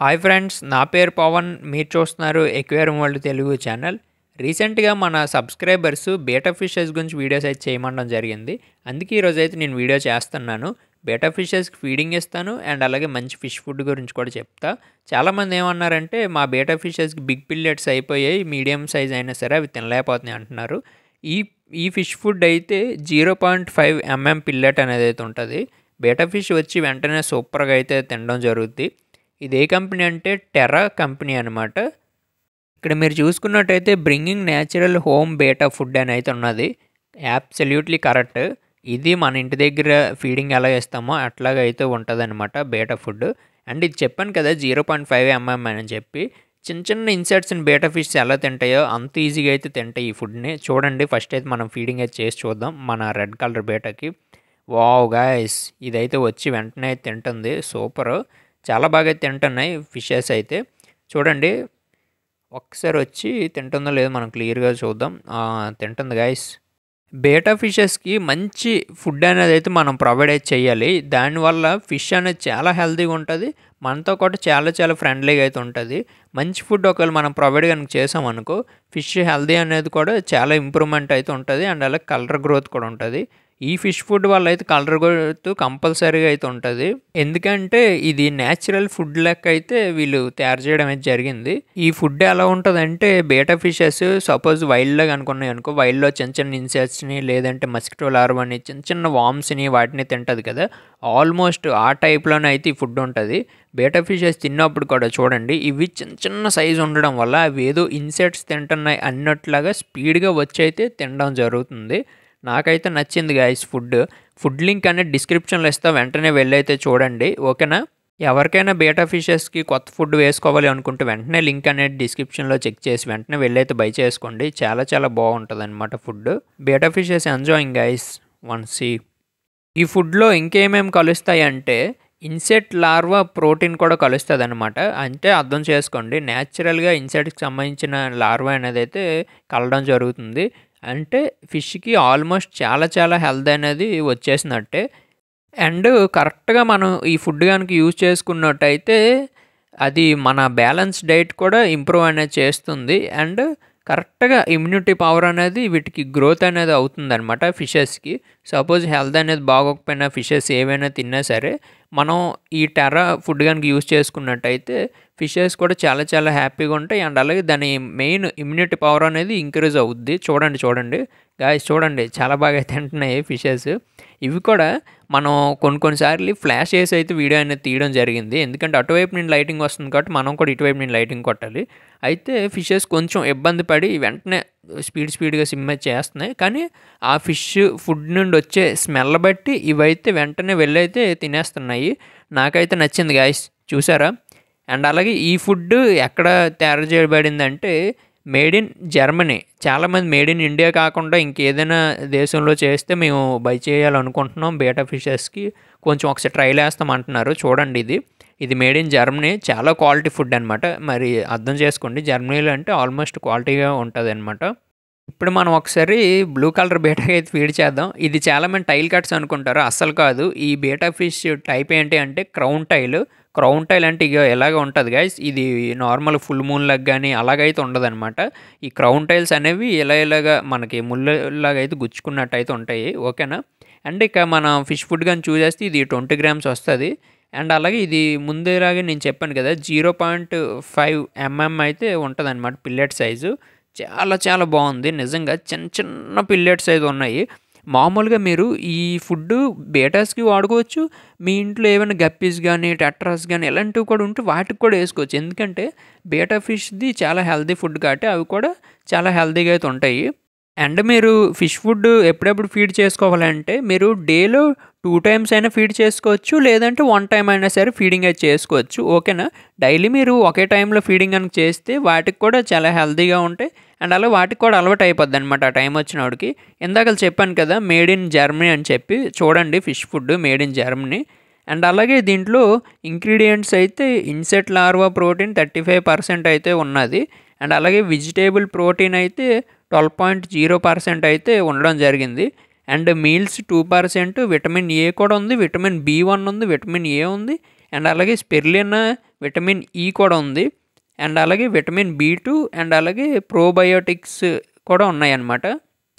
hi friends నా పేరు పవన్ మీరు చూస్తున్నారు ఎక్వేరియం వరల్డ్ తెలుగు ఛానల్ రీసెంట్గా మన సబ్స్క్రైబర్స్ బేటా ఫిషెస్ గురించి వీడియోస్ అయితే చేయమండం జరిగింది అందుకే ఈరోజు అయితే నేను వీడియో చేస్తున్నాను బేటా ఫిషెస్కి ఫీడింగ్ ఇస్తాను అండ్ అలాగే మంచి ఫిష్ ఫుడ్ గురించి కూడా చెప్తా చాలామంది ఏమన్నారంటే మా బేటా ఫిషెస్కి బిగ్ పిల్లెట్స్ అయిపోయాయి మీడియం సైజ్ అయినా సరే అవి తినలేకపోతున్నాయి అంటున్నారు ఈ ఈ ఫిష్ ఫుడ్ అయితే zero point five mm pellet అనేది అయితే ఉంటుంది బేటా ఫిష్ వచ్చి వెంటనే సూపర్గా అయితే తినడం జరుగుద్ది ఇది ఏ కంపెనీ అంటే టెరా కంపెనీ అనమాట ఇక్కడ మీరు చూసుకున్నట్టయితే bringing natural home betta food అని అయితే ఉన్నది యాప్ సెల్యూట్లీ కరెక్ట్ ఇది మన ఇంటి దగ్గర ఫీడింగ్ ఎలా ఇస్తామో అట్లాగైతే ఉంటుంది అనమాట బేటా ఫుడ్ అండ్ ఇది చెప్పాను కదా జీరో పాయింట్ ఫైవ్ ఎంఎం అని చెప్పి చిన్న చిన్న ఇన్సెట్స్ని బేటా ఫిష్ ఎలా తింటాయో అంత ఈజీగా అయితే తింటాయి ఈ ఫుడ్ని చూడండి ఫస్ట్ అయితే మనం ఫీడింగ్ అయితే చేసి చూద్దాం మన రెడ్ కలర్ బేటాకి వావ్ గాయస్ ఇదైతే వచ్చి వెంటనే తింటుంది సూపరు చాలా బాగా తింటున్నాయి ఫిషెస్ అయితే చూడండి ఒక్కసారి వచ్చి తింటుందో లేదో మనం క్లియర్గా చూద్దాం తింటుంది గాయస్ బేటా ఫిషెస్కి మంచి ఫుడ్ అనేది అయితే మనం ప్రొవైడ్ అయితే చేయాలి దానివల్ల ఫిష్ అనేది చాలా హెల్తీగా ఉంటుంది మనతో పాటు చాలా చాలా ఫ్రెండ్లీగా అయితే ఉంటుంది మంచి ఫుడ్ ఒకవేళ మనం ప్రొవైడ్ కనుక చేసామనుకో ఫిష్ హెల్తీ అనేది కూడా చాలా ఇంప్రూవ్మెంట్ అయితే ఉంటుంది అండ్ అలా కలర్ గ్రోత్ కూడా ఉంటుంది ఈ ఫిష్ ఫుడ్ వల్ల అయితే కలర్ గుర్తు కంపల్సరీగా అయితే ఉంటుంది ఎందుకంటే ఇది న్యాచురల్ ఫుడ్ లెక్క అయితే వీళ్ళు తయారు చేయడం అయితే జరిగింది ఈ ఫుడ్ ఎలా ఉంటుంది అంటే బేటా ఫిషెస్ సపోజ్ వైల్డ్లో అనుకున్నాయి అనుకో వైల్డ్లో చిన్న చిన్న ఇన్సెక్ట్స్ని లేదంటే మస్కిటో అని చిన్న చిన్న వామ్స్ని వాటిని తింటుంది కదా ఆల్మోస్ట్ ఆ టైప్లోనే అయితే ఈ ఫుడ్ ఉంటుంది బేటా ఫిషెస్ తిన్నప్పుడు కూడా చూడండి ఇవి చిన్న చిన్న సైజు ఉండడం వల్ల అవి ఏదో ఇన్సెక్ట్స్ తింటున్నాయి అన్నట్లాగా స్పీడ్గా వచ్చి అయితే తినడం జరుగుతుంది నాకైతే నచ్చింది గాయస్ ఫుడ్ ఫుడ్ లింక్ అనేది డిస్క్రిప్షన్లో ఇస్తా వెంటనే వెళ్ళైతే చూడండి ఓకేనా ఎవరికైనా బేటా ఫిషెస్కి కొత్త ఫుడ్ వేసుకోవాలి అనుకుంటే వెంటనే లింక్ అనేది డిస్క్రిప్షన్లో చెక్ చేసి వెంటనే వెళ్ళైతే బై చేసుకోండి చాలా చాలా బాగుంటుంది అనమాట food betta fishes enjoying guys one see ఈ ఫుడ్లో ఇంకేమేమి కలుస్తాయి అంటే ఇన్సెట్ లార్వా ప్రోటీన్ కూడా కలుస్తుంది అనమాట అంటే అర్థం చేసుకోండి న్యాచురల్గా ఇన్సెట్కి సంబంధించిన లార్వా అనేది అయితే కలడం జరుగుతుంది అంటే ఫిష్కి ఆల్మోస్ట్ చాలా చాలా హెల్త్ అనేది వచ్చేసినట్టే అండ్ కరెక్ట్గా మనం ఈ ఫుడ్ కనుక యూజ్ చేసుకున్నట్టయితే అది మన బ్యాలెన్స్ డైట్ కూడా ఇంప్రూవ్ అనేది చేస్తుంది అండ్ కరెక్ట్గా ఇమ్యూనిటీ పవర్ అనేది వీటికి గ్రోత్ అనేది అవుతుంది అనమాట ఫిషెస్కి సపోజ్ హెల్త్ అనేది బాగోకపోయినా ఫిషెస్ ఏవైనా తిన్నా సరే మనం ఈ టెర్రా ఫుడ్ కనుక యూజ్ చేసుకున్నట్టయితే ఫిషెస్ కూడా చాలా చాలా హ్యాపీగా ఉంటాయి అండ్ అలాగే దాని మెయిన్ ఇమ్యూనిటీ పవర్ అనేది ఇంక్రీజ్ అవుద్ది చూడండి చూడండి గాయస్ చూడండి చాలా బాగా తింటున్నాయి ఫిషెస్ ఇవి కూడా మనం కొన్ని కొన్నిసార్లు ఫ్లాష్ వేసి అయితే వీడియో అనేది తీయడం జరిగింది ఎందుకంటే అటువైపు నేను లైటింగ్ వస్తుంది కాబట్టి మనం కూడా ఇటువైపు నేను లైటింగ్ కొట్టాలి అయితే ఫిషెస్ కొంచెం ఇబ్బంది పడి వెంటనే స్పీడ్ స్పీడ్గా సిమ్ చేస్తున్నాయి కానీ ఆ ఫిష్ ఫుడ్ నుండి వచ్చే స్మెల్ బట్టి ఇవైతే వెంటనే వెళ్ళైతే తినేస్తున్నాయి నాకైతే నచ్చింది గాయస్ చూసారా అండ్ అలాగే ఈ ఫుడ్ ఎక్కడ తయారు చేయబడిందంటే మేడ్ ఇన్ జర్మనీ చాలామంది మేడ్ ఇన్ ఇండియా కాకుండా ఇంకేదైనా దేశంలో చేస్తే మేము బై చేయాలనుకుంటున్నాం బేటా ఫిషెస్కి కొంచెం ఒకసారి ట్రైల్ వేస్తాం అంటున్నారు చూడండి ఇది ఇది మేడ్ ఇన్ జర్మనీ చాలా క్వాలిటీ ఫుడ్ అనమాట మరి అర్థం చేసుకోండి జర్మనీలో అంటే ఆల్మోస్ట్ క్వాలిటీగా ఉంటుంది అనమాట ఇప్పుడు మనం ఒకసారి బ్లూ కలర్ బీటా అయితే ఫీడ్ చేద్దాం ఇది చాలా మంది టైల్ కట్స్ అనుకుంటారు అస్సలు కాదు ఈ బీటా ఫిష్ టైప్ ఏంటి అంటే క్రౌన్ టైల్ క్రౌన్ టైల్ అంటే ఇక ఎలాగ ఉంటుంది గాయస్ ఇది నార్మల్ ఫుల్ మూన్లకు కానీ అలాగైతే అనమాట ఈ క్రౌన్ టైల్స్ అనేవి ఇలా ఇలాగా మనకి ముళ్ళలాగా అయితే గుచ్చుకున్నట్టు అయితే ఉంటాయి ఓకేనా అండ్ ఇక మనం ఫిష్ ఫుడ్ కానీ చూసేస్తే ఇది ట్వంటీ గ్రామ్స్ వస్తుంది అండ్ అలాగే ఇది ముందేలాగే నేను చెప్పాను కదా జీరో పాయింట్ ఫైవ్ ఎంఎం అయితే ఉంటుంది అనమాట పిల్లెట్ సైజు చాలా చాలా బాగుంది నిజంగా చిన్న చిన్న పిల్లెట్ సైజు ఉన్నాయి మామూలుగా మీరు ఈ ఫుడ్ బేటాస్కి వాడుకోవచ్చు మీ ఇంట్లో ఏమైనా గప్పీస్ కానీ టెట్రాస్ కానీ ఇలాంటివి కూడా ఉంటే వాటికి కూడా వేసుకోవచ్చు ఎందుకంటే బేటా ఫిష్ది చాలా హెల్దీ ఫుడ్ కాబట్టి అవి కూడా చాలా హెల్దీగా అయితే ఉంటాయి అండ్ మీరు ఫిష్ ఫుడ్ ఎప్పుడెప్పుడు ఫీడ్ చేసుకోవాలంటే మీరు డేలో టూ టైమ్స్ అయినా ఫీడ్ చేసుకోవచ్చు లేదంటే వన్ టైం అయినా సరే ఫీడింగ్ అయితే చేసుకోవచ్చు ఓకేనా డైలీ మీరు ఒకే టైంలో ఫీడింగ్ కనుక చేస్తే వాటికి కూడా చాలా హెల్తీగా ఉంటాయి అండ్ అలా వాటికి కూడా అలవాటు అయిపోద్ది అనమాట ఆ టైం వచ్చిన వాడికి ఇందాక చెప్పాను కదా మేడ్ ఇన్ జర్మనీ అని చెప్పి చూడండి fish food made in Germany and అలాగే దీంట్లో ఇంగ్రీడియంట్స్ అయితే insect larva protein thirty five percent అయితే ఉన్నది అండ్ అలాగే వెజిటేబుల్ ప్రోటీన్ అయితే ట్వెల్వ్ పాయింట్ జీరో పర్సెంట్ అయితే ఉండడం జరిగింది and meals two percent vitamin A కూడా ఉంది విటమిన్ బి వన్ ఉంది విటమిన్ ఏ ఉంది అండ్ అలాగే స్పెర్లిన్ విటమిన్ ఈ కూడా ఉంది అండ్ అలాగే విటమిన్ బి టూ అండ్ అలాగే ప్రోబయోటిక్స్ కూడా ఉన్నాయన్నమాట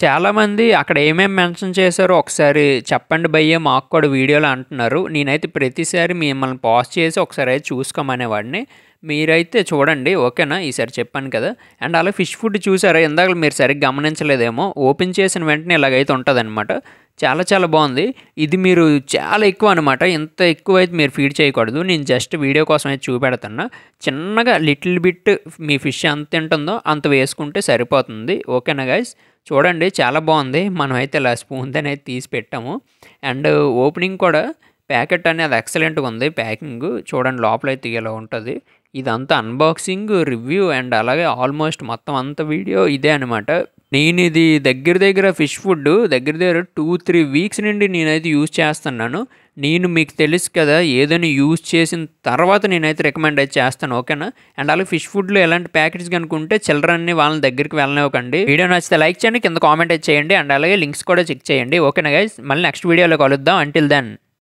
చాలామంది అక్కడ ఏమేమి మెన్షన్ చేశారో ఒకసారి చెప్పండి భయ్య మాకు కూడా వీడియోలో అంటున్నారు నేనైతే ప్రతిసారి మిమ్మల్ని పాజ్ చేసి ఒకసారి అయితే చూసుకోమనేవాడిని మీరైతే చూడండి ఓకేనా ఈసారి చెప్పాను కదా అండ్ అలా ఫిష్ ఫుడ్ చూసారా ఇందాక మీరు సరిగ్గా గమనించలేదేమో ఓపెన్ చేసిన వెంటనే ఇలాగైతే ఉంటుందన్నమాట చాలా చాలా బాగుంది ఇది మీరు చాలా ఎక్కువ అనమాట ఇంత ఎక్కువ అయితే మీరు ఫీడ్ చేయకూడదు నేను జస్ట్ వీడియో కోసం అయితే చూపెడుతున్నా చిన్నగా లిటిల్ బిట్ మీ ఫిష్ ఎంత తింటుందో అంత వేసుకుంటే సరిపోతుంది ఓకేనా గాయస్ చూడండి చాలా బాగుంది మనమైతే ఇలా స్పూన్తో అనేది తీసి పెట్టాము అండ్ ఓపెనింగ్ కూడా ప్యాకెట్ అనేది ఎక్సలెంట్గా ఉంది ప్యాకింగ్ చూడండి లోపల అయితే ఇలా ఉంటుంది ఇదంతా అన్బాక్సింగ్ రివ్యూ అండ్ అలాగే ఆల్మోస్ట్ మొత్తం అంత వీడియో ఇదే అనమాట నేను ఇది దగ్గర దగ్గర ఫిష్ ఫుడ్ దగ్గర దగ్గర టూ త్రీ వీక్స్ నుండి నేనైతే యూజ్ చేస్తున్నాను నేను మీకు తెలుసు కదా ఏదైనా యూజ్ చేసిన తర్వాత నేనైతే రికమెండ్ అయితే చేస్తాను ఓకేనా అండ్ అలాగే ఫిష్ ఫుడ్లో ఎలాంటి ప్యాకెట్స్ కనుకుంటే చిల్డ్రన్ని వాళ్ళ దగ్గరికి వెళ్ళనివ్వకండి వీడియో నచ్చితే లైక్ చేయండి కింద కామెంట్ అయితే చేయండి అండ్ అలాగే లింక్స్ కూడా చెక్ చేయండి ఓకేనా గైస్ మళ్ళీ నెక్స్ట్ వీడియోలో కలుద్దాం అంటిల్ దెన్